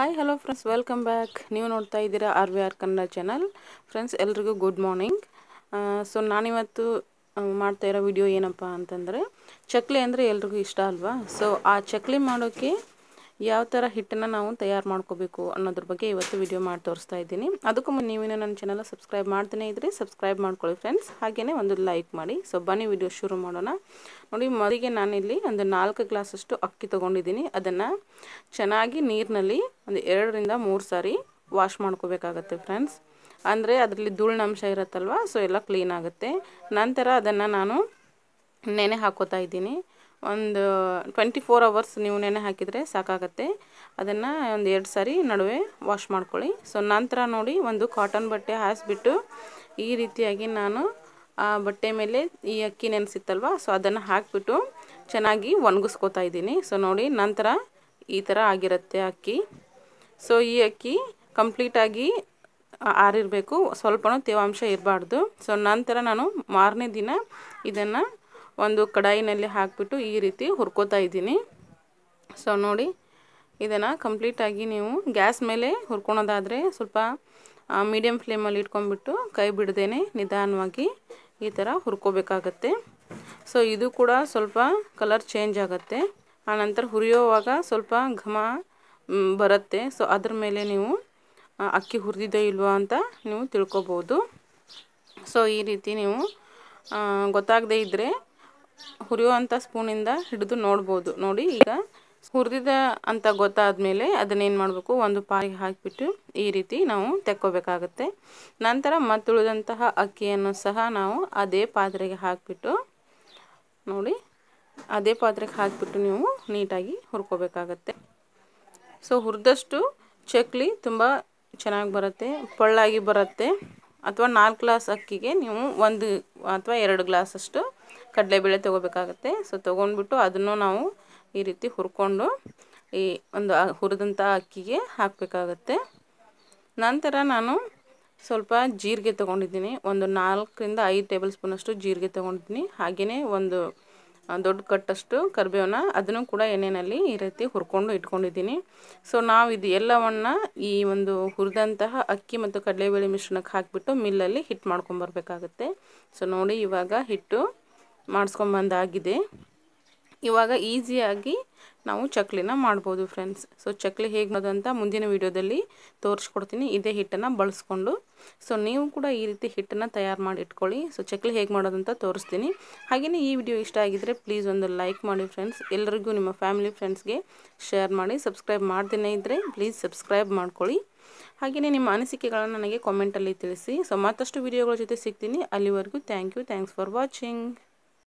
hi hello friends welcome back ನೀವು ನೋಡ್ತಾ ಇದ್ದೀರಾ R V R Kannada channel friends ಎಲ್ರಿಗೂ ಗುಡ್ ಮಾರ್ನಿಂಗ್ ಸೊ ನಾನಿವತ್ತು ಮಾಡ್ತಾ ಇರೋ ವಿಡಿಯೋ ಏನಪ್ಪ ಅಂತಂದರೆ ಚಕ್ಲಿ ಅಂದರೆ ಎಲ್ರಿಗೂ ಇಷ್ಟ ಅಲ್ವಾ ಸೊ ಆ ಚಕ್ಲಿ ಮಾಡೋಕ್ಕೆ ಯಾವ ಥರ ಹಿಟ್ಟನ್ನು ನಾವು ತಯಾರು ಮಾಡ್ಕೋಬೇಕು ಅನ್ನೋದ್ರ ಬಗ್ಗೆ ಇವತ್ತು ವಿಡಿಯೋ ಮಾಡಿ ತೋರಿಸ್ತಾ ಇದ್ದೀನಿ ಅದಕ್ಕೂ ಮುನ್ನ ನೀವೇನು ನನ್ನ ಚಾನಲ್ ಸಬ್ಸ್ಕ್ರೈಬ್ ಮಾಡ್ತಾನೆ ಇದ್ದರೆ ಸಬ್ಸ್ಕ್ರೈಬ್ ಮಾಡ್ಕೊಳ್ಳಿ ಫ್ರೆಂಡ್ಸ್ ಹಾಗೆಯೇ ಒಂದು ಲೈಕ್ ಮಾಡಿ ಸೊ ಬನ್ನಿ ವಿಡಿಯೋ ಶುರು ಮಾಡೋಣ ನೋಡಿ ಮೊದಲಿಗೆ ನಾನಿಲ್ಲಿ ಒಂದು ನಾಲ್ಕು ಗ್ಲಾಸಷ್ಟು ಅಕ್ಕಿ ತೊಗೊಂಡಿದ್ದೀನಿ ಅದನ್ನು ಚೆನ್ನಾಗಿ ನೀರಿನಲ್ಲಿ ಒಂದು ಎರಡರಿಂದ ಮೂರು ಸಾರಿ ವಾಶ್ ಮಾಡ್ಕೋಬೇಕಾಗತ್ತೆ ಫ್ರೆಂಡ್ಸ್ ಅಂದರೆ ಅದರಲ್ಲಿ ಧೂಳಿನಂಶ ಇರುತ್ತಲ್ವ ಸೊ ಎಲ್ಲ ಕ್ಲೀನ್ ಆಗುತ್ತೆ ನಂತರ ಅದನ್ನು ನಾನು ನೆನೆ ಹಾಕೋತಾ ಇದ್ದೀನಿ ಒಂದು ಟ್ವೆಂಟಿ ಫೋರ್ ಅವರ್ಸ್ ನೀವು ನೆನೆ ಹಾಕಿದರೆ ಸಾಕಾಗತ್ತೆ ಅದನ್ನು ಒಂದು ಎರಡು ಸಾರಿ ನಡುವೆ ವಾಶ್ ಮಾಡ್ಕೊಳ್ಳಿ ಸೊ ನಂತರ ನೋಡಿ ಒಂದು ಕಾಟನ್ ಬಟ್ಟೆ ಹಾಸಿಬಿಟ್ಟು ಈ ರೀತಿಯಾಗಿ ನಾನು ಆ ಬಟ್ಟೆ ಮೇಲೆ ಈ ಅಕ್ಕಿ ನೆನೆಸಿತ್ತಲ್ವ ಸೊ ಅದನ್ನು ಹಾಕಿಬಿಟ್ಟು ಚೆನ್ನಾಗಿ ಒಣಗಿಸ್ಕೋತಾ ಇದ್ದೀನಿ ಸೊ ನೋಡಿ ನಂತರ ಈ ಥರ ಆಗಿರುತ್ತೆ ಅಕ್ಕಿ ಸೊ ಈ ಅಕ್ಕಿ ಕಂಪ್ಲೀಟಾಗಿ ಆರಿರಬೇಕು ಸ್ವಲ್ಪನೂ ತೇವಾಂಶ ಇರಬಾರ್ದು ಸೊ ನಂತರ ನಾನು ಮಾರನೇ ದಿನ ಇದನ್ನು ಒಂದು ಕಡಾಯಿನಲ್ಲಿ ಹಾಕಿಬಿಟ್ಟು ಈ ರೀತಿ ಹುರ್ಕೋತಾ ಇದ್ದೀನಿ ಸೊ ನೋಡಿ ಇದನ್ನು ಕಂಪ್ಲೀಟಾಗಿ ನೀವು ಗ್ಯಾಸ್ ಮೇಲೆ ಹುರ್ಕೊಳೋದಾದರೆ ಸ್ವಲ್ಪ ಮೀಡಿಯಮ್ ಫ್ಲೇಮಲ್ಲಿ ಇಟ್ಕೊಂಡ್ಬಿಟ್ಟು ಕೈ ಬಿಡದೇನೆ ನಿಧಾನವಾಗಿ ಈ ಥರ ಹುರ್ಕೋಬೇಕಾಗತ್ತೆ ಸೊ ಇದು ಕೂಡ ಸ್ವಲ್ಪ ಕಲರ್ ಚೇಂಜ್ ಆಗುತ್ತೆ ಆನಂತರ ಹುರಿಯೋವಾಗ ಸ್ವಲ್ಪ ಘಮ ಬರುತ್ತೆ ಸೊ ಅದ್ರ ಮೇಲೆ ನೀವು ಅಕ್ಕಿ ಹುರಿದಿದೋ ಇಲ್ವೋ ಅಂತ ನೀವು ತಿಳ್ಕೊಬೋದು ಸೊ ಈ ರೀತಿ ನೀವು ಗೊತ್ತಾಗದೇ ಇದ್ದರೆ ಹುರಿಯುವಂಥ ಸ್ಪೂನಿಂದ ಹಿಡಿದು ನೋಡ್ಬೋದು ನೋಡಿ ಈಗ ಹುರಿದ ಅಂತ ಗೊತ್ತಾದಮೇಲೆ ಅದನ್ನೇನು ಮಾಡಬೇಕು ಒಂದು ಪಾಯಿಗೆ ಹಾಕಿಬಿಟ್ಟು ಈ ರೀತಿ ನಾವು ತೆಕ್ಕೋಬೇಕಾಗುತ್ತೆ ನಂತರ ಮತ್ತುಳಿದಂತಹ ಅಕ್ಕಿಯನ್ನು ಸಹ ನಾವು ಅದೇ ಪಾತ್ರೆಗೆ ಹಾಕಿಬಿಟ್ಟು ನೋಡಿ ಅದೇ ಪಾತ್ರೆಗೆ ಹಾಕಿಬಿಟ್ಟು ನೀವು ನೀಟಾಗಿ ಹುರ್ಕೋಬೇಕಾಗತ್ತೆ ಸೊ ಹುರಿದಷ್ಟು ಚಕ್ಲಿ ತುಂಬ ಚೆನ್ನಾಗಿ ಬರುತ್ತೆ ಪೊಳ್ಳಾಗಿ ಬರುತ್ತೆ ಅಥವಾ ನಾಲ್ಕು ಗ್ಲಾಸ್ ಅಕ್ಕಿಗೆ ನೀವು ಒಂದು ಅಥವಾ ಎರಡು ಗ್ಲಾಸಷ್ಟು ಕಡಲೆಬೇಳೆ ತೊಗೋಬೇಕಾಗತ್ತೆ ಸೊ ತೊಗೊಂಡ್ಬಿಟ್ಟು ಅದನ್ನು ನಾವು ಈ ರೀತಿ ಹುರ್ಕೊಂಡು ಈ ಒಂದು ಹುರಿದಂಥ ಅಕ್ಕಿಗೆ ಹಾಕಬೇಕಾಗತ್ತೆ ನಂತರ ನಾನು ಸ್ವಲ್ಪ ಜೀರಿಗೆ ತೊಗೊಂಡಿದ್ದೀನಿ ಒಂದು ನಾಲ್ಕರಿಂದ ಐದು ಟೇಬಲ್ ಸ್ಪೂನಷ್ಟು ಜೀರಿಗೆ ತೊಗೊಂಡಿದ್ದೀನಿ ಹಾಗೆಯೇ ಒಂದು ದೊಡ್ಡ ಕಟ್ಟಷ್ಟು ಕರಿಬೇವನ್ನ ಅದನ್ನು ಕೂಡ ಎಣ್ಣೆಯಲ್ಲಿ ಈ ರೀತಿ ಹುರ್ಕೊಂಡು ಇಟ್ಕೊಂಡಿದ್ದೀನಿ ಸೊ ನಾವು ಇದು ಎಲ್ಲವನ್ನು ಈ ಒಂದು ಹುರಿದಂತಹ ಅಕ್ಕಿ ಮತ್ತು ಕಡಲೆಬೇಳೆ ಮಿಶ್ರಣಕ್ಕೆ ಹಾಕಿಬಿಟ್ಟು ಮಿಲ್ಲಲ್ಲಿ ಹಿಟ್ಟು ಮಾಡ್ಕೊಂಬರ್ಬೇಕಾಗುತ್ತೆ ಸೊ ನೋಡಿ ಇವಾಗ ಹಿಟ್ಟು ಮಾಡಿಸ್ಕೊಂಬಂದಾಗಿದೆ ಇವಾಗ ಈಸಿಯಾಗಿ ನಾವು ಚಕ್ಲಿನ ಮಾಡ್ಬೋದು ಫ್ರೆಂಡ್ಸ್ ಸೊ ಚಕ್ಲಿ ಹೇಗೆ ಮಾಡೋದು ಅಂತ ಮುಂದಿನ ವೀಡಿಯೋದಲ್ಲಿ ತೋರಿಸ್ಕೊಡ್ತೀನಿ ಇದೇ ಹಿಟ್ಟನ್ನು ಬಳಸ್ಕೊಂಡು ಸೊ ನೀವು ಕೂಡ ಈ ರೀತಿ ಹಿಟ್ಟನ್ನು ತಯಾರು ಮಾಡಿ ಇಟ್ಕೊಳ್ಳಿ ಸೊ ಚಕ್ಲಿ ಹೇಗೆ ಮಾಡೋದಂತ ತೋರಿಸ್ತೀನಿ ಹಾಗೆಯೇ ಈ ವಿಡಿಯೋ ಇಷ್ಟ ಆಗಿದ್ದರೆ ಪ್ಲೀಸ್ ಒಂದು ಲೈಕ್ ಮಾಡಿ ಫ್ರೆಂಡ್ಸ್ ಎಲ್ಲರಿಗೂ ನಿಮ್ಮ ಫ್ಯಾಮಿಲಿ ಫ್ರೆಂಡ್ಸ್ಗೆ ಶೇರ್ ಮಾಡಿ ಸಬ್ಸ್ಕ್ರೈಬ್ ಮಾಡ್ದೇನೆ ಇದ್ದರೆ ಪ್ಲೀಸ್ ಸಬ್ಸ್ಕ್ರೈಬ್ ಮಾಡ್ಕೊಳ್ಳಿ ಹಾಗೆಯೇ ನಿಮ್ಮ ಅನಿಸಿಕೆಗಳನ್ನು ನನಗೆ ಕಾಮೆಂಟಲ್ಲಿ ತಿಳಿಸಿ ಸೊ ಮತ್ತಷ್ಟು ವಿಡಿಯೋಗಳ ಜೊತೆ ಸಿಗ್ತೀನಿ ಅಲ್ಲಿವರೆಗೂ thank you thanks for watching